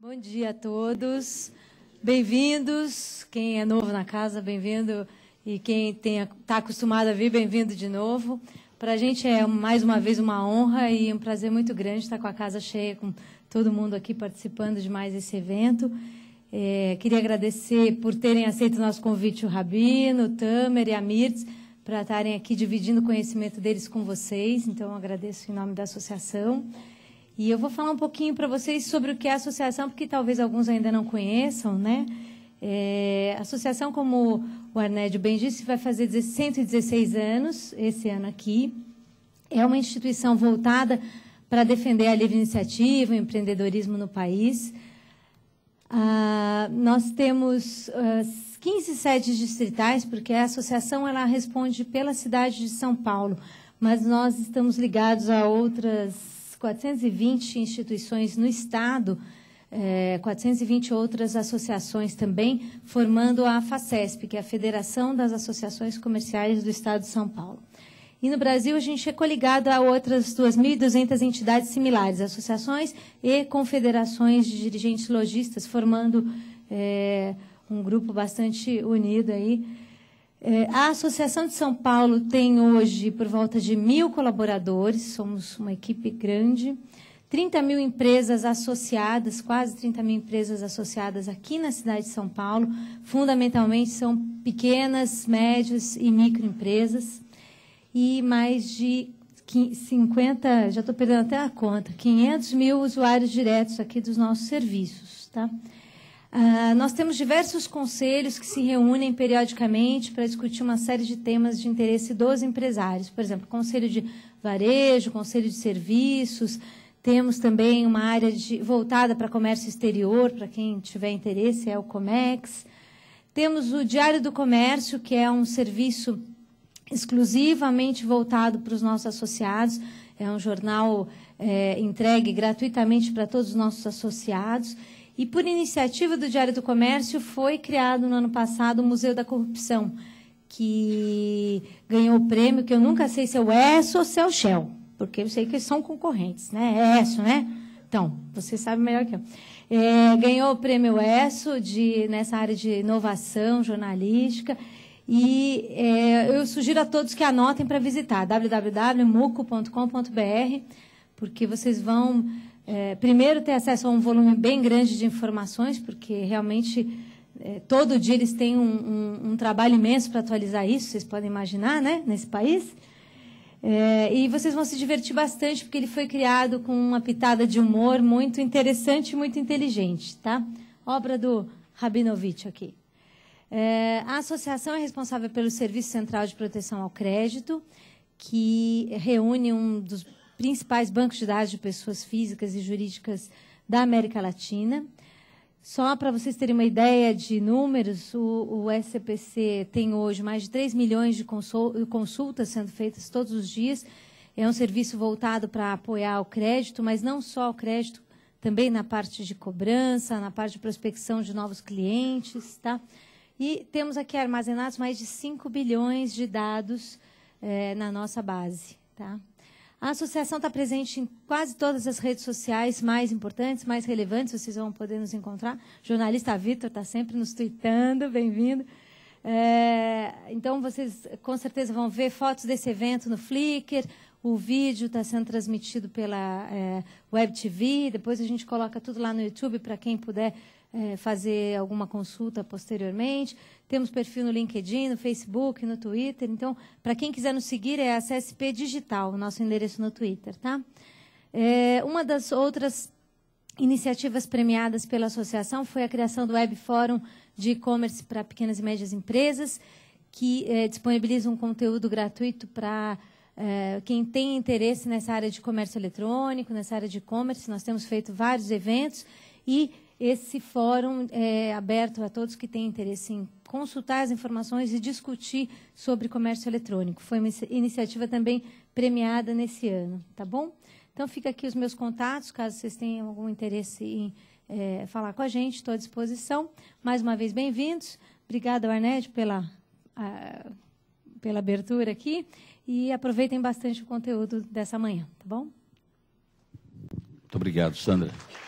Bom dia a todos. Bem-vindos. Quem é novo na casa, bem-vindo. E quem está acostumado a vir, bem-vindo de novo. Para a gente é mais uma vez uma honra e um prazer muito grande estar com a casa cheia, com todo mundo aqui participando de mais esse evento. É, queria agradecer por terem aceito o nosso convite, o Rabino, o Tamer e a Mirtz, para estarem aqui dividindo o conhecimento deles com vocês. Então, agradeço em nome da associação. E eu vou falar um pouquinho para vocês sobre o que é a associação, porque talvez alguns ainda não conheçam, né? É, a associação, como o Arnédio bem disse, vai fazer 116 anos esse ano aqui. É uma instituição voltada para defender a livre iniciativa, o empreendedorismo no país. Ah, nós temos ah, 15 sedes distritais, porque a associação ela responde pela cidade de São Paulo, mas nós estamos ligados a outras 420 instituições no Estado, é, 420 outras associações também, formando a FACESP, que é a Federação das Associações Comerciais do Estado de São Paulo. E no Brasil, a gente é coligado a outras 2.200 entidades similares, associações e confederações de dirigentes lojistas, formando é, um grupo bastante unido aí, é, a Associação de São Paulo tem hoje por volta de mil colaboradores, somos uma equipe grande, 30 mil empresas associadas, quase 30 mil empresas associadas aqui na cidade de São Paulo, fundamentalmente são pequenas, médias e microempresas, e mais de 50, já estou perdendo até a conta, 500 mil usuários diretos aqui dos nossos serviços, tá? Ah, nós temos diversos conselhos que se reúnem periodicamente para discutir uma série de temas de interesse dos empresários. Por exemplo, conselho de varejo, conselho de serviços. Temos também uma área de, voltada para comércio exterior, para quem tiver interesse, é o Comex. Temos o Diário do Comércio, que é um serviço exclusivamente voltado para os nossos associados. É um jornal é, entregue gratuitamente para todos os nossos associados e por iniciativa do Diário do Comércio foi criado no ano passado o Museu da Corrupção, que ganhou o prêmio que eu nunca sei se é o ESSO ou se é o Shell, porque eu sei que são concorrentes, né? É ESSO, né? Então, você sabe melhor que eu. É, ganhou o prêmio ESSO de, nessa área de inovação jornalística. E é, eu sugiro a todos que anotem para visitar www.muco.com.br, porque vocês vão é, primeiro, ter acesso a um volume bem grande de informações, porque realmente é, todo dia eles têm um, um, um trabalho imenso para atualizar isso, vocês podem imaginar, né, nesse país. É, e vocês vão se divertir bastante, porque ele foi criado com uma pitada de humor muito interessante e muito inteligente, tá? Obra do Rabinovich aqui. É, a associação é responsável pelo Serviço Central de Proteção ao Crédito, que reúne um dos principais bancos de dados de pessoas físicas e jurídicas da América Latina. Só para vocês terem uma ideia de números, o, o SCPC tem hoje mais de 3 milhões de consultas sendo feitas todos os dias. É um serviço voltado para apoiar o crédito, mas não só o crédito, também na parte de cobrança, na parte de prospecção de novos clientes. Tá? E temos aqui armazenados mais de 5 bilhões de dados é, na nossa base. Tá? A associação está presente em quase todas as redes sociais mais importantes, mais relevantes, vocês vão poder nos encontrar. O jornalista Vitor está sempre nos tweetando, bem-vindo. É, então, vocês com certeza vão ver fotos desse evento no Flickr, o vídeo está sendo transmitido pela é, Web TV, depois a gente coloca tudo lá no YouTube para quem puder é, fazer alguma consulta posteriormente. Temos perfil no LinkedIn, no Facebook, no Twitter. Então, para quem quiser nos seguir, é a CSP Digital, o nosso endereço no Twitter. Tá? É, uma das outras iniciativas premiadas pela associação foi a criação do Web Fórum de e-commerce para pequenas e médias empresas, que é, disponibiliza um conteúdo gratuito para é, quem tem interesse nessa área de comércio eletrônico, nessa área de e-commerce. Nós temos feito vários eventos e esse fórum é aberto a todos que têm interesse em consultar as informações e discutir sobre comércio eletrônico. Foi uma iniciativa também premiada nesse ano, tá bom? Então, fica aqui os meus contatos, caso vocês tenham algum interesse em é, falar com a gente, estou à disposição. Mais uma vez, bem-vindos. Obrigada, Arned, pela, a, pela abertura aqui. E aproveitem bastante o conteúdo dessa manhã, tá bom? Muito obrigado, Sandra.